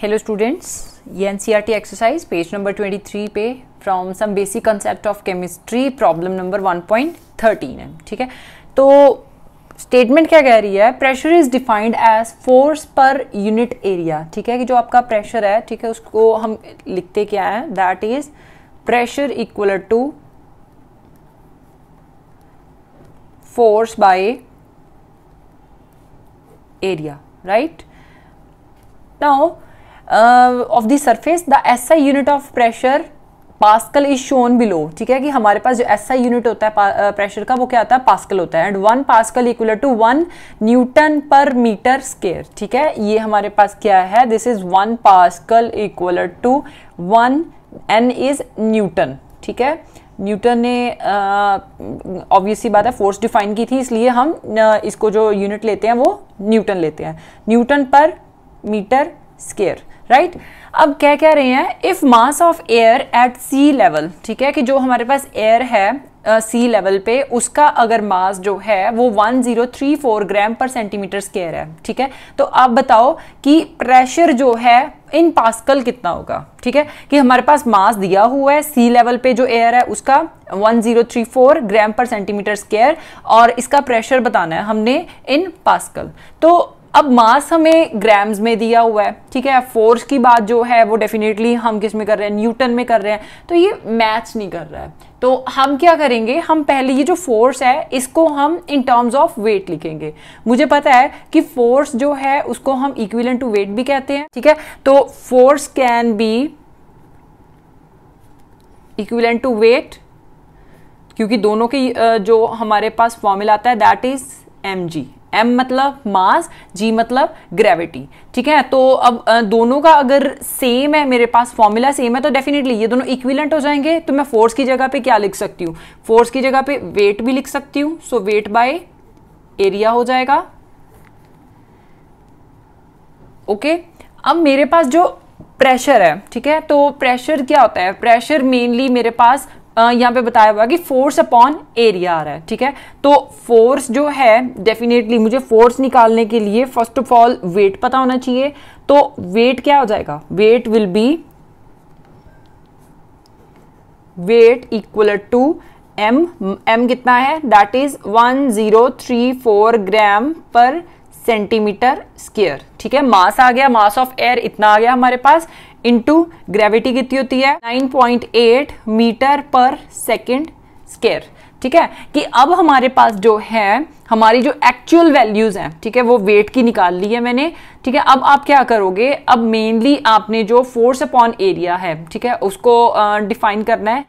Hello students ये an exercise page number 23 पे from some basic concept of chemistry problem number 1.13 है ठीक है तो स्टेटमेंट क्या कह रही है pressure is defined as force per unit area ठीक है कि जो आपका प्रेशर है ठीक है उसको हम लिखते क्या है that is pressure equal to force by area right now of the surface the S I unit of pressure pascal is shown below ठीक है कि हमारे पास जो एस आई यूनिट होता है प्रेशर uh, का वो क्या होता है पास्कल होता है and one pascal equal to one newton per metre square ठीक है ये हमारे पास क्या है this is one pascal equal to one N is newton ठीक है न्यूटन ने ऑब्वियसली uh, बात है फोर्स डिफाइन की थी इसलिए हम uh, इसको जो यूनिट लेते हैं वो न्यूटन लेते हैं Newton per metre square right अब क्या कह रहे हैं if mass of air at sea level ठीक है कि जो हमारे पास एयर है सी uh, लेवल पे उसका अगर मास जो है वो 1034 ग्राम पर सेंटीमीटर स्केयर है ठीक है तो आप बताओ कि प्रेशर जो है इन पास्कल कितना होगा ठीक है कि हमारे पास मास दिया हुआ है सी लेवल पे जो एयर है उसका 1034 ग्राम पर सेंटीमीटर स्केयर और इसका प्रेशर बताना है हमने इन पास्कल तो अब मास हमें ग्राम्स में दिया हुआ है ठीक है फोर्स की बात जो है वो डेफिनेटली हम किस में कर रहे हैं न्यूटन में कर रहे हैं तो ये मैच नहीं कर रहा है तो हम क्या करेंगे हम पहले ये जो फोर्स है इसको हम इन टर्म्स ऑफ वेट लिखेंगे मुझे पता है कि फोर्स जो है उसको हम इक्विलेंट टू वेट भी कहते हैं ठीक है तो force can be equivalent to weight क्योंकि दोनों के जो हमारे पास फॉर्मूला आता है that is M G M मतलब मास जी मतलब ग्रेविटी ठीक है तो अब दोनों का अगर सेम है मेरे पास फॉर्मूला सेम है तो डेफिनेटली ये दोनों इक्विलेंट हो जाएंगे तो मैं फोर्स की जगह पे क्या लिख सकती हूँ फोर्स की जगह पे वेट भी लिख सकती हूँ सो वेट बाय एरिया हो जाएगा ओके okay? अब मेरे पास जो प्रेशर है ठीक है तो प्रेशर क्या होता है प्रेशर मेनली मेरे पास यहाँ पे बताया हुआ कि फोर्स अपॉन एरिया आ रहा है ठीक है तो फोर्स जो है डेफिनेटली मुझे फोर्स निकालने के लिए फर्स्ट ऑफ ऑल वेट पता होना चाहिए तो वेट क्या हो जाएगा weight will be weight equal to M M कितना है that is one zero three four gram per centimetre square ठीक है मास आ गया मास ऑफ एयर इतना आ गया हमारे पास इनटू ग्रेविटी कितनी होती है 9.8 मीटर पर सेकंड स्केयर ठीक है कि अब हमारे पास जो है हमारी जो एक्चुअल वैल्यूज़ हैं ठीक है वो वेट की निकाल ली है मैंने ठीक है अब आप क्या करोगे अब मेनली आपने जो फोर्स अपॉन एरिया है ठीक है उसको डिफाइन uh, करना है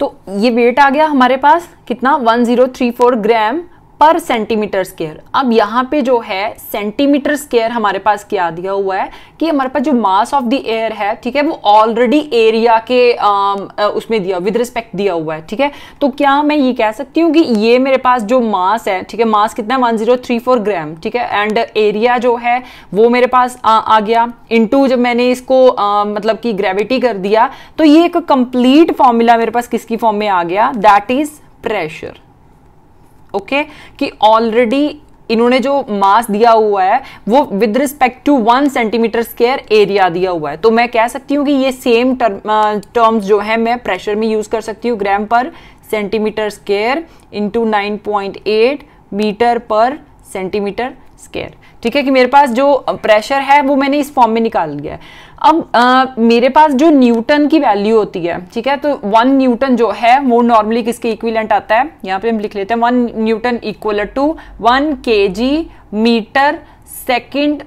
तो ये वेट आ गया हमारे पास कितना 1034 ग्राम पर सेंटीमीटर स्केयर अब यहाँ पे जो है सेंटीमीटर स्केयर हमारे पास क्या दिया हुआ है कि हमारे पास जो मास ऑफ द एयर है ठीक है वो ऑलरेडी एरिया के आ, um, उसमें दिया विद रिस्पेक्ट दिया हुआ है ठीक है तो क्या मैं ये कह सकती हूँ कि ये मेरे पास जो मास है ठीक है मास कितना one zero three four gram ठीक है एंड एरिया जो है वो मेरे पास आ, आ गया टू जब मैंने इसको आ, मतलब कि ग्रेविटी कर दिया तो ये एक कंप्लीट फॉर्मूला मेरे पास किसकी फॉर्म में आ गया दैट इज प्रेशर ओके कि ऑलरेडी इन्होंने जो मास दिया हुआ है वो with respect to one centimetre square area दिया हुआ है तो मैं कह सकती हूँ कि ये सेम टर्म्स जो है मैं प्रेशर में यूज कर सकती हूँ gram per centimetre square into nine point eight metre per centimetre square ठीक है कि मेरे पास जो प्रेशर है वो मैंने इस फॉर्म में निकाल दिया है अब आ, मेरे पास जो न्यूटन की वैल्यू होती है ठीक है तो वन न्यूटन जो है वो नॉर्मली किसके इक्विलेंट आता है यहाँ पे हम लिख लेते हैं one newton equal to one K G metre second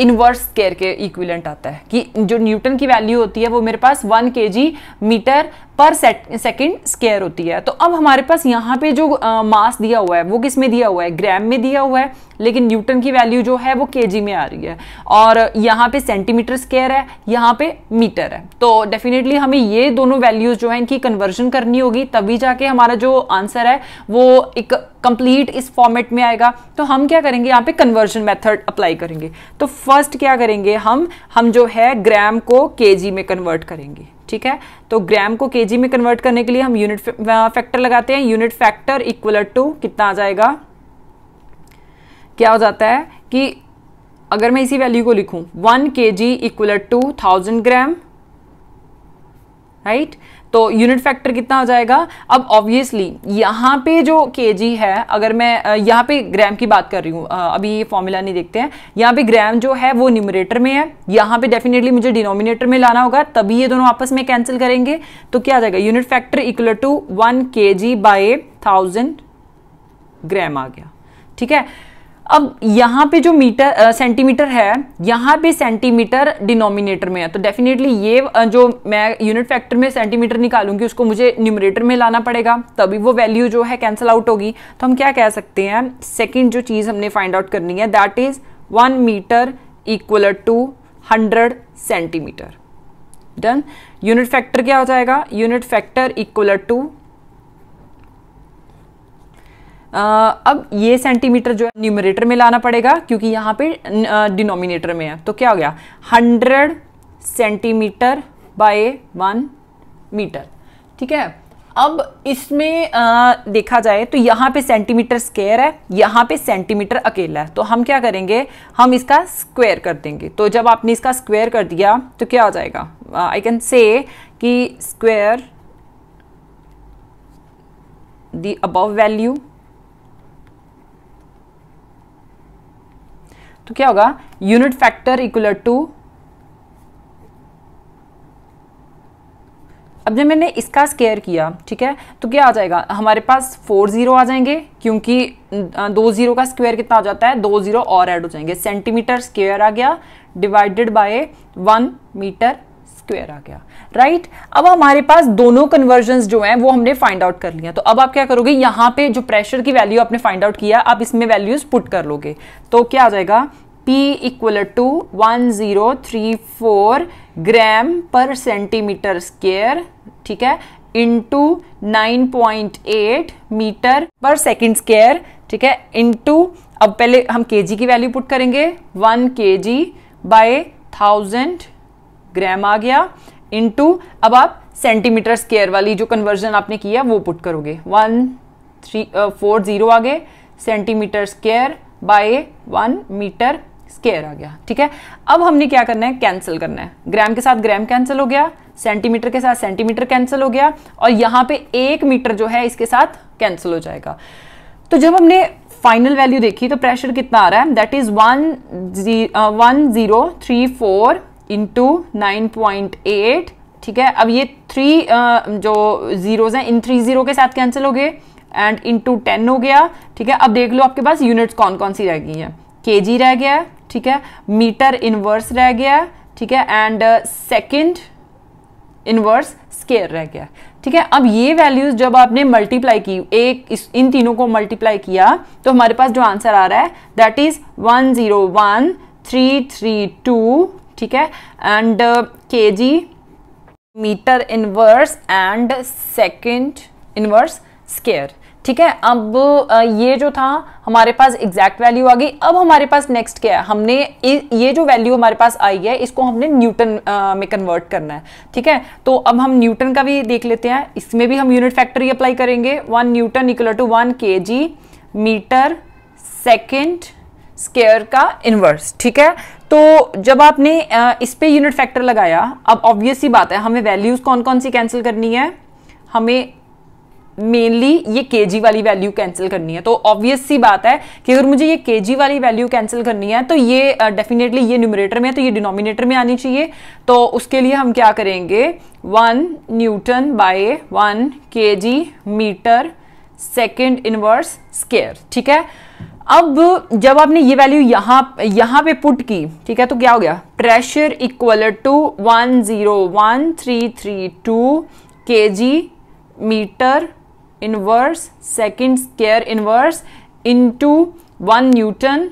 inverse square के इक्विलेंट आता है कि जो न्यूटन की वैल्यू होती है वो मेरे पास one K G metre per second square होती है तो अब हमारे पास यहाँ पे जो मास दिया हुआ है वो किस में दिया हुआ है ग्राम में दिया हुआ है लेकिन न्यूटन की वैल्यू जो है वो के में आ रही है और यहाँ पे सेंटीमीटर स्केयर है यहाँ पे मीटर है तो डेफिनेटली हमें ये दोनों वैल्यूज जो है इनकी कन्वर्जन करनी होगी तभी जाके हमारा जो आंसर है वो एक कंप्लीट इस फॉर्मेट में आएगा तो हम क्या करेंगे यहाँ पे कन्वर्जन मेथड अप्लाई करेंगे तो फर्स्ट क्या करेंगे हम हम जो है ग्राम को के में कन्वर्ट करेंगे ठीक है तो ग्राम को केजी में कन्वर्ट करने के लिए हम यूनिट फैक्टर uh, लगाते हैं यूनिट फैक्टर इक्वल टू कितना आ जाएगा क्या हो जाता है कि अगर मैं इसी वैल्यू को लिखूं one K G equal to thousand gram right right? तो यूनिट फैक्टर कितना हो जाएगा अब ऑब्वियसली यहाँ पे जो के है अगर मैं यहाँ पे ग्राम की बात कर रही हूँ अभी ये फॉर्मूला नहीं देखते हैं यहाँ पे ग्राम जो है वो न्यूमरेटर में है यहाँ पे डेफिनेटली मुझे डिनोमिनेटर में लाना होगा तभी ये दोनों आपस में कैंसिल करेंगे तो क्या आ जाएगा unit factor equal to one K G by thousand gram आ गया ठीक है अब यहाँ पे जो मीटर सेंटीमीटर है यहाँ पे सेंटीमीटर डिनोमिनेटर में है तो डेफिनेटली ये जो मैं यूनिट फैक्टर में सेंटीमीटर निकालूंगी उसको मुझे न्यूमरेटर में लाना पड़ेगा तभी वो वैल्यू जो है कैंसिल आउट होगी तो हम क्या कह सकते हैं सेकंड जो चीज़ हमने फाइंड आउट करनी है that is one metre equal to hundred centimetre done unit factor क्या हो जाएगा यूनिट फैक्टर इक्वल टू अब ये सेंटीमीटर जो है न्यूमरेटर में लाना पड़ेगा क्योंकि यहाँ पे डिनोमिनेटर में है तो क्या हो गया hundred centimetre by one metre ठीक है अब इसमें देखा जाए तो यहाँ पे सेंटीमीटर स्क्वायर है यहाँ पे सेंटीमीटर अकेला है तो हम क्या करेंगे हम इसका स्क्वायर कर देंगे तो जब आपने इसका स्क्वायर कर दिया तो क्या हो जाएगा आई कैन से कि स्क्वायर दी अबव वैल्यू तो क्या होगा यूनिट फैक्टर इक्वल टू अब जब मैंने इसका स्केयर किया ठीक है तो क्या आ जाएगा हमारे पास फोर ज़ीरो आ जाएंगे क्योंकि दो ज़ीरो का स्क्वायर कितना आ जाता है दो ज़ीरो और ऐड हो जाएंगे सेंटीमीटर स्क्वायर आ गया divided by one metre square आ गया राइट right? अब हमारे पास दोनों कन्वर्जन जो हैं वो हमने फाइंड आउट कर लिया तो अब आप क्या करोगे यहाँ पे जो प्रेशर की वैल्यू आपने फाइंड आउट किया आप इसमें वैल्यूज पुट कर लोगे तो क्या आ जाएगा P equal to one zero three four gram per centimetre square ठीक है into nine point eight metre per second square ठीक है इंटू अब पहले हम के की वैल्यू पुट करेंगे one K G by thousand gram आ गया इनटू अब आप सेंटीमीटर स्केयर वाली जो कन्वर्जन आपने किया वो पुट करोगे वन थ्री फोर जीरो आ गए centimetre square by one metre square आ गया ठीक है अब हमने क्या करना है कैंसिल करना है ग्राम के साथ ग्राम कैंसिल हो गया सेंटीमीटर के साथ सेंटीमीटर कैंसिल हो गया और यहाँ पे एक मीटर जो है इसके साथ कैंसिल हो जाएगा तो जब हमने फाइनल वैल्यू देखी तो प्रेशर कितना आ रहा है that is one G one zero three four into nine point eight ठीक है अब ये थ्री जो जीरोज हैं इन थ्री जीरो के साथ कैंसिल हो गए एंड इंटू टेन हो गया ठीक है अब देख लो आपके पास यूनिट्स कौन कौन सी रह गई हैं के जी रह गया ठीक है मीटर इनवर्स रह गया ठीक है एंड सेकेंड इनवर्स स्केयर रह गया ठीक है अब ये वैल्यूज जब आपने मल्टीप्लाई की एक इस इन तीनों को मल्टीप्लाई किया तो हमारे पास जो आंसर आ रहा है that is one zero one three three two ठीक है and K G metre inverse and second inverse square ठीक है अब uh, ये जो था हमारे पास एग्जैक्ट वैल्यू आ गई अब हमारे पास नेक्स्ट क्या है हमने ये जो वैल्यू हमारे पास आई है इसको हमने न्यूटन uh, में कन्वर्ट करना है ठीक है तो अब हम न्यूटन का भी देख लेते हैं इसमें भी हम यूनिट फैक्टर ही अप्लाई करेंगे one newton equal to one K G metre second square का इन्वर्स ठीक है तो जब आपने इस पे यूनिट फैक्टर लगाया अब ऑब्वियस ही बात है हमें वैल्यूज़ कौन कौन सी कैंसिल करनी है हमें मेनली ये के वाली वैल्यू कैंसिल करनी है तो ऑब्वियस सी बात है कि अगर मुझे ये के वाली वैल्यू कैंसिल करनी है तो ये डेफिनेटली uh, ये न्यूमरेटर में है तो ये डिनोमिनेटर में आनी चाहिए तो उसके लिए हम क्या करेंगे one newton by one K metre second inverse square ठीक है अब जब आपने ये वैल्यू यहाँ यहाँ पे पुट की ठीक है तो क्या हो गया pressure equal to one zero one three three two K G metre inverse second square inverse to one newton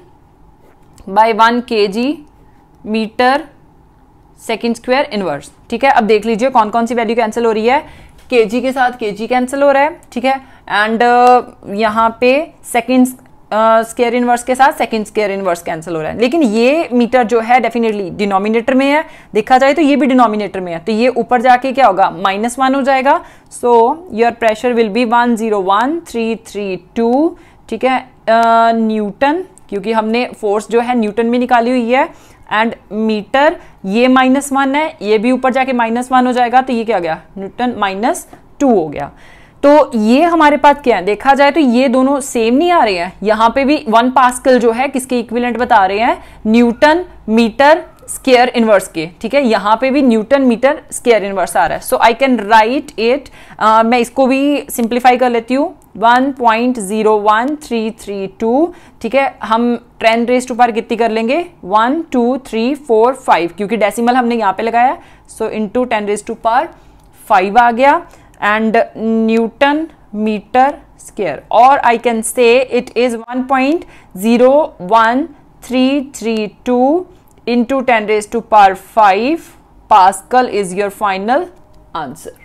by one K G metre second square inverse ठीक है अब देख लीजिए कौन कौन सी वैल्यू कैंसिल हो रही है के जी के साथ के जी कैंसिल हो रहा है ठीक है एंड uh, यहाँ पे सेकेंड स्केयर इनवर्स के साथ सेकंड स्केयर इनवर्स कैंसिल हो रहा है लेकिन ये मीटर जो है डेफिनेटली डिनोमिनेटर में है देखा जाए तो ये भी डिनोमिनेटर में है तो ये ऊपर जाके क्या होगा माइनस वन हो जाएगा so your pressure will be one zero one three three two ठीक है न्यूटन uh, क्योंकि हमने फोर्स जो है न्यूटन में निकाली हुई है एंड मीटर ये माइनस वन है ये भी ऊपर जाके माइनस वन हो जाएगा तो ये क्या गया न्यूटन माइनस टू हो गया तो ये हमारे पास क्या है देखा जाए तो ये दोनों सेम नहीं आ रहे हैं यहाँ पे भी वन पास्कल जो है किसके इक्विलेंट बता रहे हैं न्यूटन मीटर स्केयर इनवर्स के ठीक है यहाँ पे भी न्यूटन मीटर स्केयर इनवर्स आ रहा है so I can write it मैं इसको भी सिंप्लीफाई कर लेती हूँ 1.01332 ठीक है हम ट्रेन रेस टू पार कितनी कर लेंगे 1, 2, 3, 4, 5 क्योंकि डेसिमल हमने यहाँ पे लगाया so into ten raise to power five आ गया and Newton meter square or I can say it is 1.01332 into 10 raised to power 5 Pascal is your final answer.